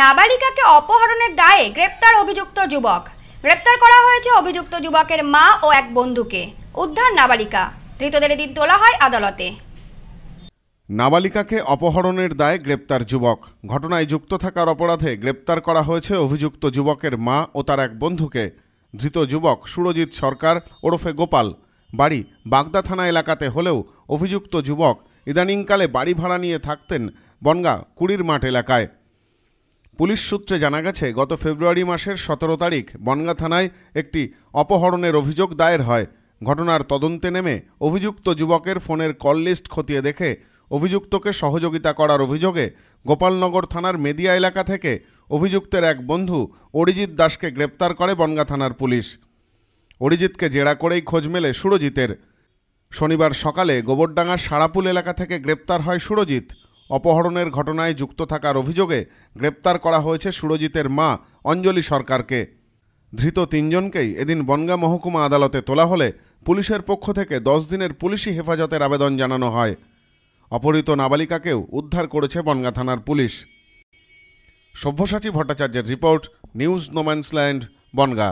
নাবালিকাকে অপহরণের দায়ে গ্রেপ্তার অভিযুক্ত যুবক গ্রেপ্তার করা হয়েছে অভিযুক্ত যুবকের মা ও এক বন্ধুকে উদ্ধার নাবালিকা ধৃতদের দিন তোলা হয় আদালতে নাবালিকাকে অপহরণের দায়ে গ্রেপ্তার যুবক ঘটনায় যুক্ত থাকার অপরাধে গ্রেপ্তার করা হয়েছে অভিযুক্ত যুবকের মা ও তার এক বন্ধুকে ধৃত যুবক সুরজিৎ সরকার ওরফে গোপাল বাড়ি বাগদা থানা এলাকাতে হলেও অভিযুক্ত যুবক ইদানিংকালে বাড়ি ভাড়া নিয়ে থাকতেন বনগা কুড়ির মাঠ এলাকায় পুলিশ সূত্রে জানা গেছে গত ফেব্রুয়ারি মাসের সতেরো তারিখ বনগা থানায় একটি অপহরণের অভিযোগ দায়ের হয় ঘটনার তদন্তে নেমে অভিযুক্ত যুবকের ফোনের কল লিস্ট খতিয়ে দেখে অভিযুক্তকে সহযোগিতা করার অভিযোগে গোপালনগর থানার মেদিয়া এলাকা থেকে অভিযুক্তের এক বন্ধু অরিজিৎ দাসকে গ্রেপ্তার করে বনগা থানার পুলিশ অরিজিৎকে জেরা করেই খোঁজ মেলে সুরজিতের শনিবার সকালে গোবরডাঙ্গার সারাপুল এলাকা থেকে গ্রেপ্তার হয় সুরজিৎ অপহরণের ঘটনায় যুক্ত থাকার অভিযোগে গ্রেপ্তার করা হয়েছে সুরজিতের মা অঞ্জলি সরকারকে ধৃত তিনজনকেই এদিন বনগা মহকুমা আদালতে তোলা হলে পুলিশের পক্ষ থেকে দশ দিনের পুলিশি হেফাজতের আবেদন জানানো হয় অপহৃত নাবালিকাকেও উদ্ধার করেছে বনগা থানার পুলিশ সভ্যসাচী ভট্টাচার্যের রিপোর্ট নিউজ নোম্যান্সল্যান্ড বনগা